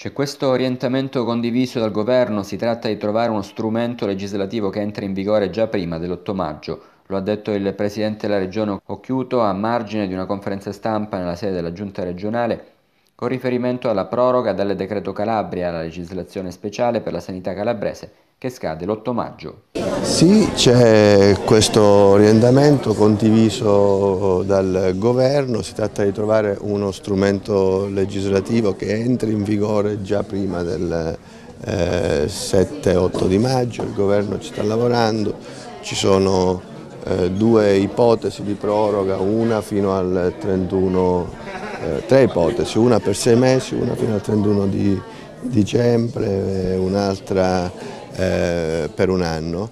C'è questo orientamento condiviso dal governo, si tratta di trovare uno strumento legislativo che entri in vigore già prima dell'8 maggio, lo ha detto il presidente della regione Occhiuto a margine di una conferenza stampa nella sede della giunta regionale con riferimento alla proroga del decreto Calabria alla legislazione speciale per la sanità calabrese che scade l'8 maggio. Sì, c'è questo orientamento condiviso dal governo, si tratta di trovare uno strumento legislativo che entri in vigore già prima del eh, 7-8 di maggio, il governo ci sta lavorando, ci sono eh, due ipotesi di proroga, una fino al 31 maggio eh, tre ipotesi, una per sei mesi, una fino al 31 di dicembre, un'altra eh, per un anno.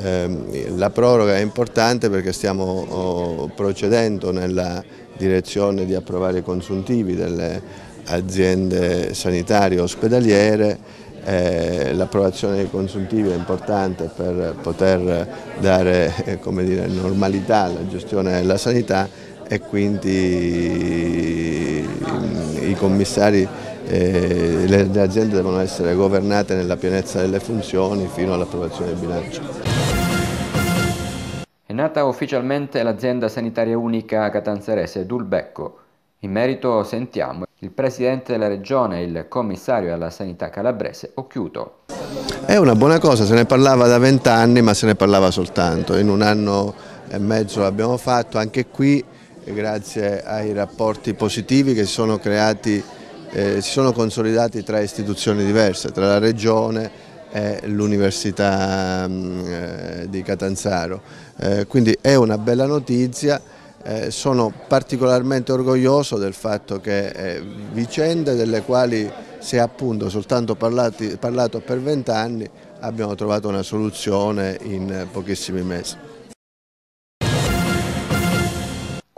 Eh, la proroga è importante perché stiamo oh, procedendo nella direzione di approvare i consuntivi delle aziende sanitarie ospedaliere eh, l'approvazione dei consuntivi è importante per poter dare eh, dire, normalità alla gestione della sanità e quindi mm, i commissari eh, e le, aziende devono essere governate nella pienezza delle funzioni fino all'approvazione del bilancio. È nata ufficialmente l'azienda sanitaria unica catanzarese Dulbecco. In merito sentiamo il presidente della regione, e il commissario alla sanità calabrese Occhiuto. È una buona cosa, se ne parlava da vent'anni ma se ne parlava soltanto, in un anno e mezzo l'abbiamo fatto, anche qui grazie ai rapporti positivi che si sono creati, eh, si sono consolidati tra istituzioni diverse, tra la Regione e l'Università mm, eh, di Catanzaro. Eh, quindi è una bella notizia, eh, sono particolarmente orgoglioso del fatto che eh, vicende delle quali si è appunto soltanto parlati, parlato per vent'anni abbiamo trovato una soluzione in pochissimi mesi.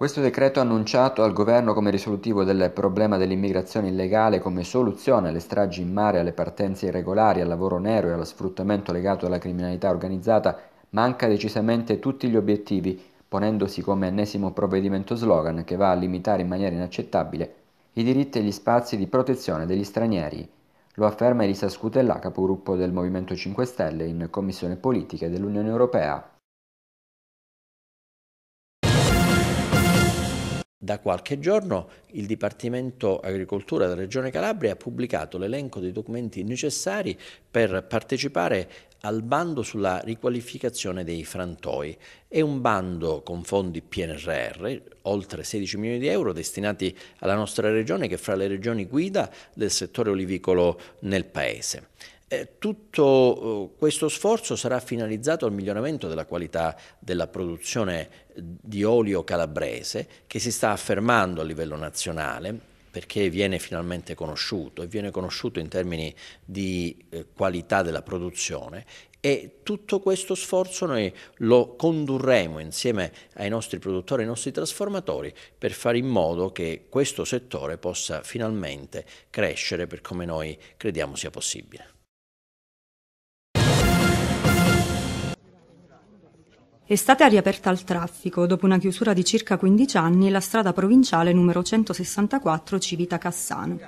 Questo decreto annunciato al governo come risolutivo del problema dell'immigrazione illegale come soluzione alle stragi in mare, alle partenze irregolari, al lavoro nero e allo sfruttamento legato alla criminalità organizzata manca decisamente tutti gli obiettivi, ponendosi come ennesimo provvedimento slogan che va a limitare in maniera inaccettabile i diritti e gli spazi di protezione degli stranieri. Lo afferma Elisa Scutella, capogruppo del Movimento 5 Stelle in Commissione Politica dell'Unione Europea. Da qualche giorno il Dipartimento Agricoltura della Regione Calabria ha pubblicato l'elenco dei documenti necessari per partecipare al bando sulla riqualificazione dei frantoi. È un bando con fondi PNRR, oltre 16 milioni di euro destinati alla nostra regione che è fra le regioni guida del settore olivicolo nel Paese. Eh, tutto eh, questo sforzo sarà finalizzato al miglioramento della qualità della produzione di olio calabrese che si sta affermando a livello nazionale perché viene finalmente conosciuto e viene conosciuto in termini di eh, qualità della produzione e tutto questo sforzo noi lo condurremo insieme ai nostri produttori, ai nostri trasformatori per fare in modo che questo settore possa finalmente crescere per come noi crediamo sia possibile. Estate riaperta al traffico, dopo una chiusura di circa 15 anni, la strada provinciale numero 164 Civita Cassano.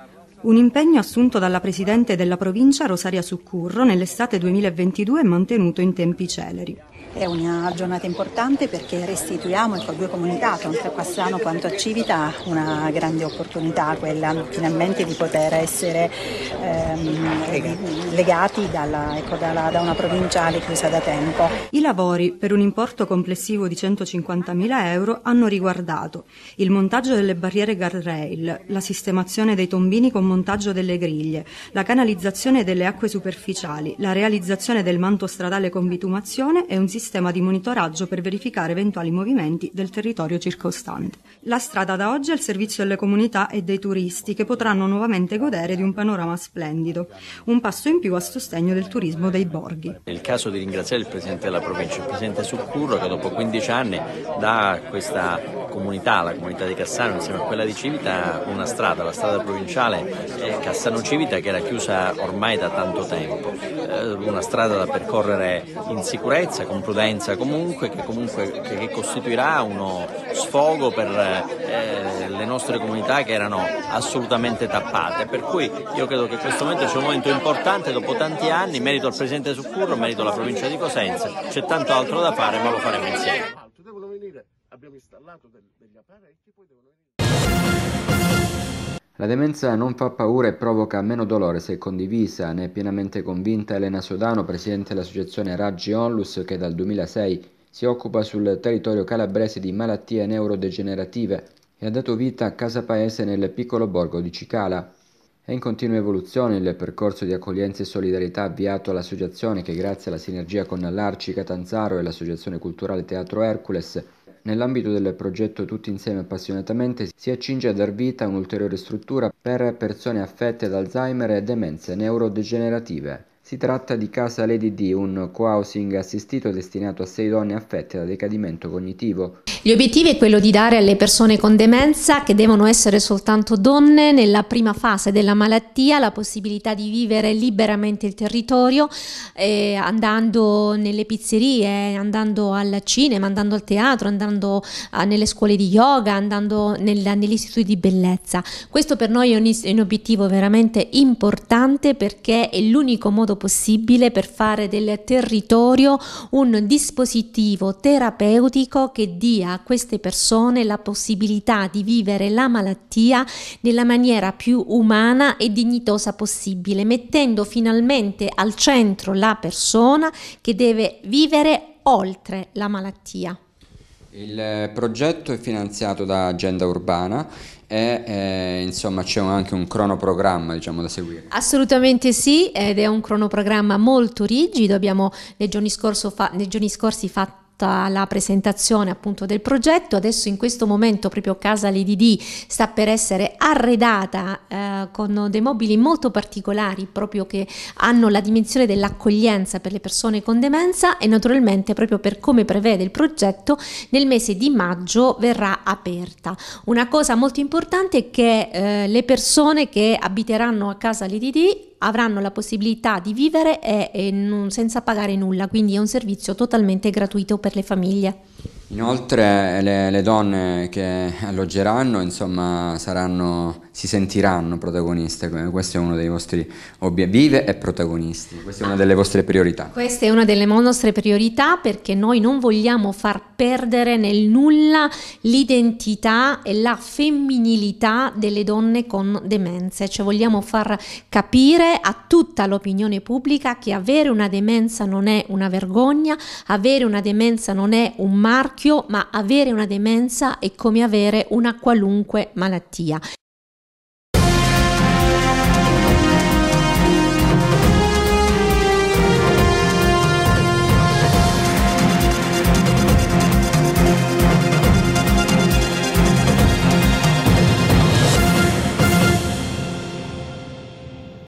Un impegno assunto dalla Presidente della provincia Rosaria Succurro nell'estate 2022 è mantenuto in tempi celeri. È una giornata importante perché restituiamo ecco, a due comunità, tanto a Passano quanto a Civita, una grande opportunità, quella finalmente di poter essere ehm, legati dalla, ecco, dalla, da una provinciale chiusa da tempo. I lavori, per un importo complessivo di 150.000 euro, hanno riguardato il montaggio delle barriere guardrail, la sistemazione dei tombini con montaggio delle griglie, la canalizzazione delle acque superficiali, la realizzazione del manto stradale con bitumazione e un sistema sistema di monitoraggio per verificare eventuali movimenti del territorio circostante. La strada da oggi è al servizio delle comunità e dei turisti che potranno nuovamente godere di un panorama splendido, un passo in più a sostegno del turismo dei borghi. È il caso di ringraziare il Presidente della provincia, il Presidente Succurro che dopo 15 anni dà a questa comunità, la comunità di Cassano insieme a quella di Civita, una strada, la strada provinciale Cassano-Civita che era chiusa ormai da tanto tempo, eh, una strada da percorrere in sicurezza con giurisprudenza comunque, che, comunque, che costituirà uno sfogo per eh, le nostre comunità che erano assolutamente tappate. Per cui io credo che questo momento sia un momento importante dopo tanti anni, merito al Presidente Succurro, merito alla provincia di Cosenza, c'è tanto altro da fare ma lo faremo insieme. Abbiamo installato degli apparecchi, poi devono venire. La demenza non fa paura e provoca meno dolore se condivisa, ne è pienamente convinta Elena Sodano, presidente dell'associazione Raggi Onlus, che dal 2006 si occupa sul territorio calabrese di malattie neurodegenerative e ha dato vita a Casa Paese nel piccolo borgo di Cicala. È in continua evoluzione il percorso di accoglienza e solidarietà avviato all'associazione che grazie alla sinergia con l'Arci Catanzaro e l'Associazione Culturale Teatro Hercules Nell'ambito del progetto Tutti insieme appassionatamente si accinge a dar vita a un'ulteriore struttura per persone affette da Alzheimer e demenze neurodegenerative. Si tratta di Casa Lady D, un co-housing assistito destinato a sei donne affette da decadimento cognitivo. Gli obiettivi è quello di dare alle persone con demenza, che devono essere soltanto donne, nella prima fase della malattia la possibilità di vivere liberamente il territorio, eh, andando nelle pizzerie, andando al cinema, andando al teatro, andando eh, nelle scuole di yoga, andando nel, negli istituti di bellezza. Questo per noi è un, è un obiettivo veramente importante perché è l'unico modo possibile per fare del territorio un dispositivo terapeutico che dia a queste persone la possibilità di vivere la malattia nella maniera più umana e dignitosa possibile, mettendo finalmente al centro la persona che deve vivere oltre la malattia. Il progetto è finanziato da Agenda Urbana e eh, insomma c'è anche un cronoprogramma diciamo, da seguire. Assolutamente sì ed è un cronoprogramma molto rigido, abbiamo nei giorni, scorsi fatto fatta la presentazione appunto del progetto, adesso in questo momento proprio Casa Lady D sta per essere arredata eh, con dei mobili molto particolari proprio che hanno la dimensione dell'accoglienza per le persone con demenza e naturalmente proprio per come prevede il progetto nel mese di maggio verrà aperta. Una cosa molto importante è che eh, le persone che abiteranno a Casa Lady D avranno la possibilità di vivere e, e non, senza pagare nulla, quindi è un servizio totalmente gratuito per le famiglie. Inoltre le, le donne che alloggeranno insomma, saranno si sentiranno protagoniste? Questo è uno dei vostri obiettivi e protagonisti, questa è una delle vostre priorità. Questa è una delle nostre priorità perché noi non vogliamo far perdere nel nulla l'identità e la femminilità delle donne con demenze, cioè vogliamo far capire a tutta l'opinione pubblica che avere una demenza non è una vergogna, avere una demenza non è un marchio, ma avere una demenza è come avere una qualunque malattia.